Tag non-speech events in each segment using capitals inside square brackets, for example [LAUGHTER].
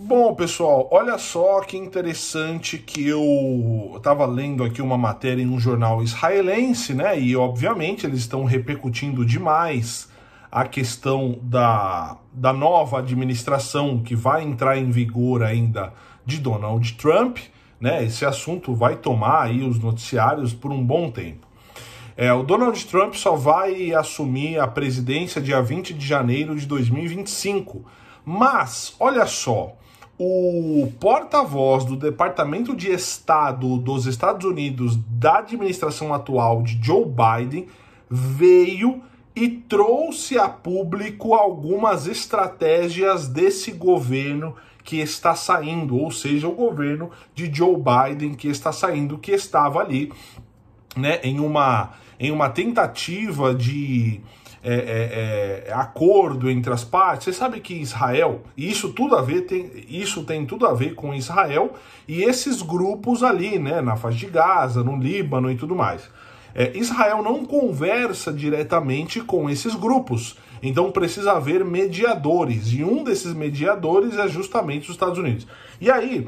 Bom, pessoal, olha só que interessante que eu estava lendo aqui uma matéria em um jornal israelense, né? E obviamente eles estão repercutindo demais a questão da, da nova administração que vai entrar em vigor ainda de Donald Trump, né? Esse assunto vai tomar aí os noticiários por um bom tempo. É, o Donald Trump só vai assumir a presidência dia 20 de janeiro de 2025. Mas, olha só, o porta-voz do Departamento de Estado dos Estados Unidos da administração atual de Joe Biden veio e trouxe a público algumas estratégias desse governo que está saindo, ou seja, o governo de Joe Biden que está saindo, que estava ali, né, em uma em uma tentativa de é é, é, é, acordo entre as partes. Você sabe que Israel, e isso tudo a ver, tem, isso tem tudo a ver com Israel e esses grupos ali, né, na faixa de Gaza, no Líbano e tudo mais. É, Israel não conversa diretamente com esses grupos, então precisa haver mediadores, e um desses mediadores é justamente os Estados Unidos. E aí,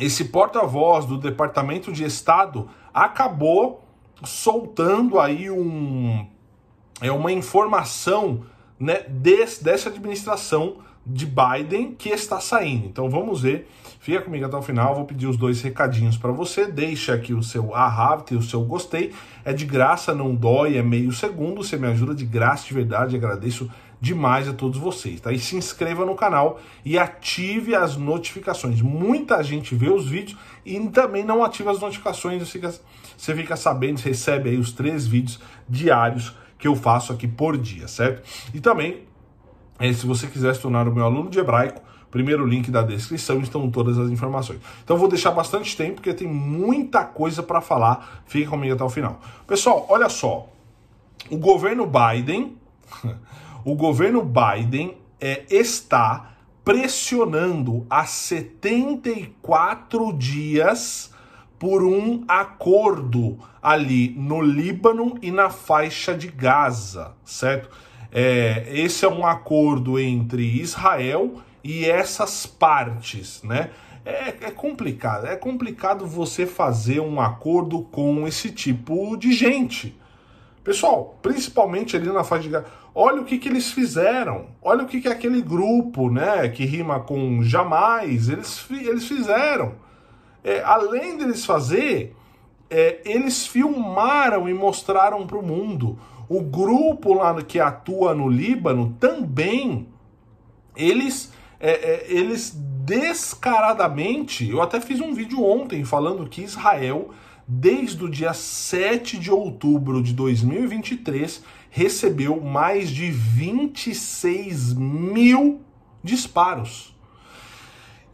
esse porta-voz do Departamento de Estado acabou soltando aí um é uma informação né, desse, dessa administração de Biden que está saindo. Então vamos ver. Fica comigo até o final, vou pedir os dois recadinhos para você. Deixa aqui o seu ahá, o seu gostei. É de graça, não dói, é meio segundo. Você me ajuda de graça, de verdade. Agradeço demais a todos vocês, tá? E se inscreva no canal e ative as notificações. Muita gente vê os vídeos e também não ativa as notificações. Você fica, você fica sabendo, recebe aí os três vídeos diários que eu faço aqui por dia, certo? E também, é, se você quiser se tornar o meu aluno de hebraico, primeiro link da descrição estão todas as informações. Então vou deixar bastante tempo porque tem muita coisa para falar. Fica comigo até o final. Pessoal, olha só. O governo Biden, [LAUGHS] o governo Biden é, está pressionando há 74 dias por um acordo ali no Líbano e na faixa de Gaza, certo? É, esse é um acordo entre Israel e essas partes, né? É, é, complicado, é complicado você fazer um acordo com esse tipo de gente. Pessoal, principalmente ali na faixa de Gaza, olha o que, que eles fizeram, olha o que, que aquele grupo, né, que rima com jamais, eles, eles fizeram é, além deles fazer, é, eles filmaram e mostraram para o mundo. O grupo lá que atua no Líbano também, eles, é, é, eles descaradamente, eu até fiz um vídeo ontem falando que Israel, desde o dia 7 de outubro de 2023, recebeu mais de 26 mil disparos.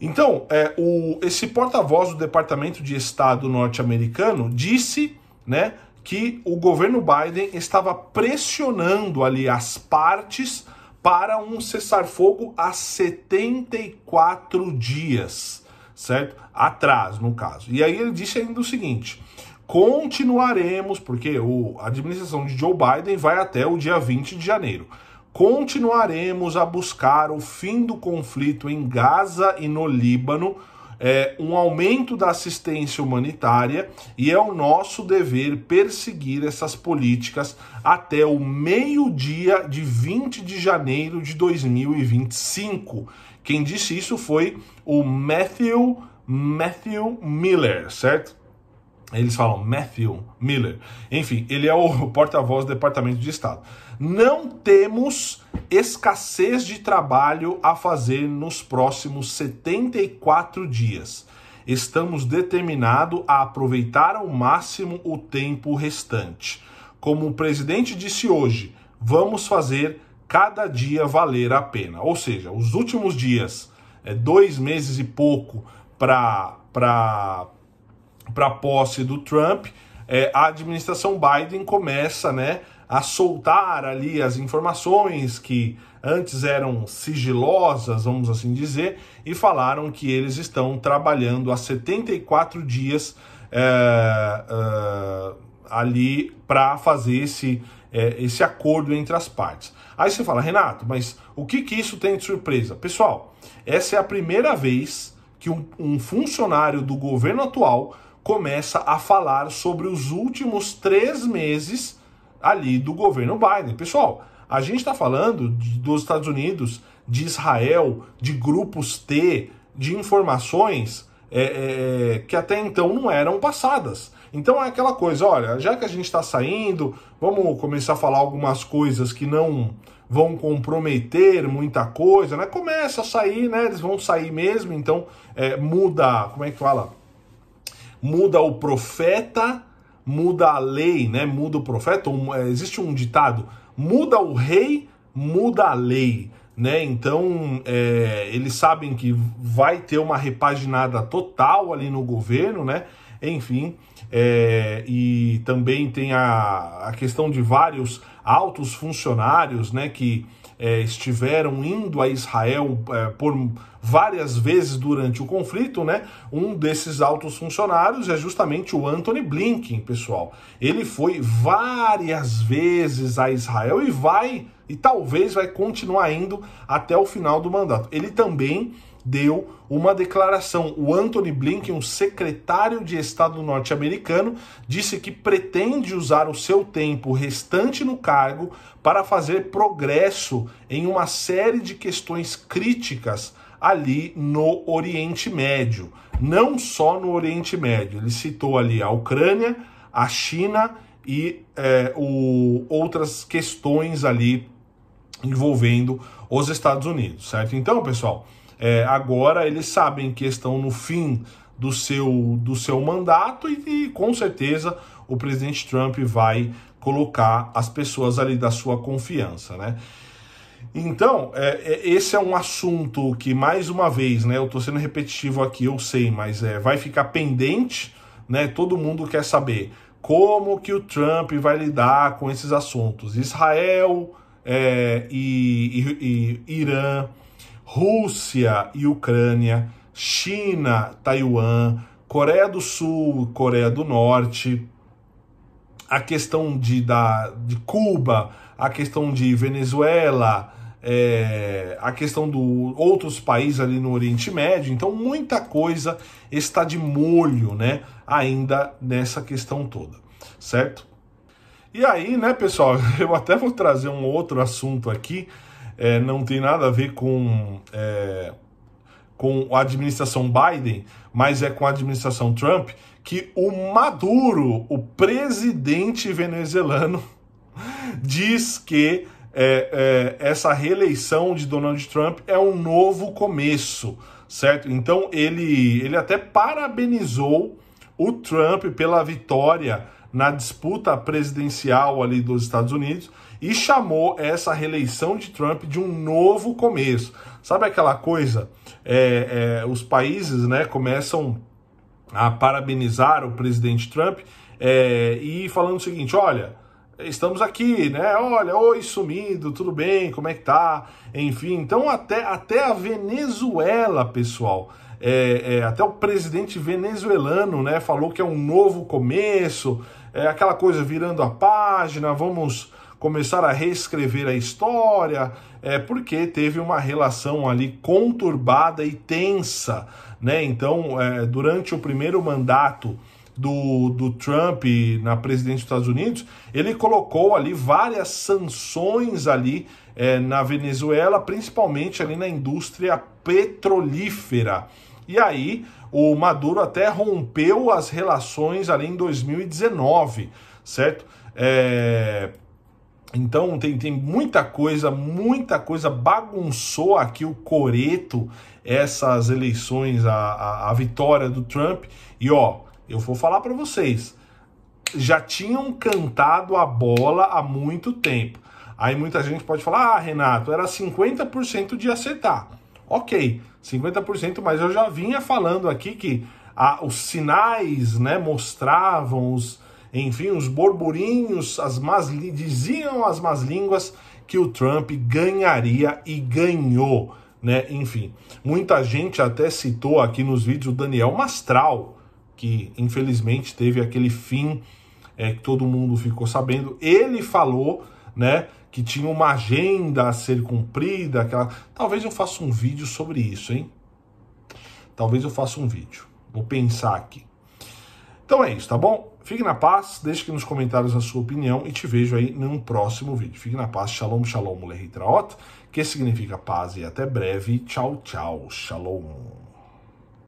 Então, é, o, esse porta-voz do Departamento de Estado norte-americano disse né, que o governo Biden estava pressionando ali as partes para um cessar-fogo a 74 dias, certo? Atrás, no caso. E aí ele disse ainda o seguinte: continuaremos, porque o, a administração de Joe Biden vai até o dia 20 de janeiro continuaremos a buscar o fim do conflito em Gaza e no Líbano, é, um aumento da assistência humanitária e é o nosso dever perseguir essas políticas até o meio-dia de 20 de janeiro de 2025. Quem disse isso foi o Matthew, Matthew Miller, certo? Eles falam Matthew Miller. Enfim, ele é o [LAUGHS] porta-voz do Departamento de Estado. Não temos escassez de trabalho a fazer nos próximos 74 dias. Estamos determinados a aproveitar ao máximo o tempo restante. Como o presidente disse hoje, vamos fazer cada dia valer a pena. Ou seja, os últimos dias, é, dois meses e pouco para para posse do Trump, é, a administração Biden começa né, a soltar ali as informações que antes eram sigilosas, vamos assim dizer, e falaram que eles estão trabalhando há 74 dias é, é, ali para fazer esse, é, esse acordo entre as partes. Aí você fala, Renato, mas o que, que isso tem de surpresa? Pessoal, essa é a primeira vez que um, um funcionário do governo atual começa a falar sobre os últimos três meses ali do governo Biden. Pessoal, a gente está falando dos Estados Unidos, de Israel, de grupos T, de informações é, é, que até então não eram passadas. Então é aquela coisa, olha, já que a gente está saindo, vamos começar a falar algumas coisas que não vão comprometer muita coisa, né? Começa a sair, né? Eles vão sair mesmo, então é, muda, como é que fala? muda o profeta, muda a lei, né? Muda o profeta. Um, é, existe um ditado: muda o rei, muda a lei. Né? Então é, eles sabem que vai ter uma repaginada total ali no governo, né? Enfim, é, e também tem a, a questão de vários altos funcionários, né? Que é, estiveram indo a Israel é, por várias vezes durante o conflito, né? Um desses altos funcionários é justamente o Anthony Blinken, pessoal. Ele foi várias vezes a Israel e vai e talvez vai continuar indo até o final do mandato. Ele também deu uma declaração. O Anthony Blinken, o secretário de Estado norte-americano, disse que pretende usar o seu tempo restante no cargo para fazer progresso em uma série de questões críticas ali no Oriente Médio. Não só no Oriente Médio, ele citou ali a Ucrânia, a China e é, o, outras questões ali envolvendo os Estados Unidos, certo? Então, pessoal, é, agora eles sabem que estão no fim do seu, do seu mandato e, e com certeza o presidente Trump vai colocar as pessoas ali da sua confiança, né? Então, é, é, esse é um assunto que, mais uma vez, né? Eu tô sendo repetitivo aqui, eu sei, mas é, vai ficar pendente, né? Todo mundo quer saber como que o Trump vai lidar com esses assuntos. Israel é, e, e, e Irã, Rússia e Ucrânia, China, Taiwan, Coreia do Sul, Coreia do Norte, a questão de, da, de Cuba, a questão de Venezuela, é, a questão do outros países ali no Oriente Médio. Então, muita coisa está de molho, né? Ainda nessa questão toda, certo? E aí, né, pessoal, [LAUGHS] eu até vou trazer um outro assunto aqui é, não tem nada a ver com, é, com a administração Biden, mas é com a administração Trump, que o Maduro, o presidente venezuelano, [LAUGHS] diz que é, é, essa reeleição de Donald Trump é um novo começo, certo? Então ele, ele até parabenizou o Trump pela vitória na disputa presidencial ali dos Estados Unidos e chamou essa reeleição de Trump de um novo começo. Sabe aquela coisa? É, é, os países né, começam a parabenizar o presidente Trump é, e falando o seguinte: olha, estamos aqui, né? Olha, oi sumido, tudo bem, como é que tá? Enfim, então até, até a Venezuela, pessoal. É, é, até o presidente venezuelano né, falou que é um novo começo, é aquela coisa virando a página, vamos começar a reescrever a história, é porque teve uma relação ali conturbada e tensa, né? Então, é, durante o primeiro mandato do, do Trump na presidência dos Estados Unidos, ele colocou ali várias sanções ali é, na Venezuela, principalmente ali na indústria petrolífera. E aí o Maduro até rompeu as relações ali em 2019, certo? É... Então tem, tem muita coisa, muita coisa bagunçou aqui o coreto essas eleições, a, a, a vitória do Trump. E ó, eu vou falar para vocês, já tinham cantado a bola há muito tempo. Aí muita gente pode falar, ah, Renato, era 50% de acertar. Ok, 50%, mas eu já vinha falando aqui que a, os sinais né, mostravam, os, enfim, os borburinhos, as más, diziam as más línguas que o Trump ganharia e ganhou. Né? Enfim, muita gente até citou aqui nos vídeos o Daniel Mastral, que infelizmente teve aquele fim é, que todo mundo ficou sabendo. Ele falou né, que tinha uma agenda a ser cumprida, aquela. Talvez eu faça um vídeo sobre isso, hein? Talvez eu faça um vídeo. Vou pensar aqui. Então é isso, tá bom? Fique na paz, deixe aqui nos comentários a sua opinião e te vejo aí num próximo vídeo. Fique na paz, shalom, shalom, mulher que significa paz e até breve. Tchau, tchau, shalom.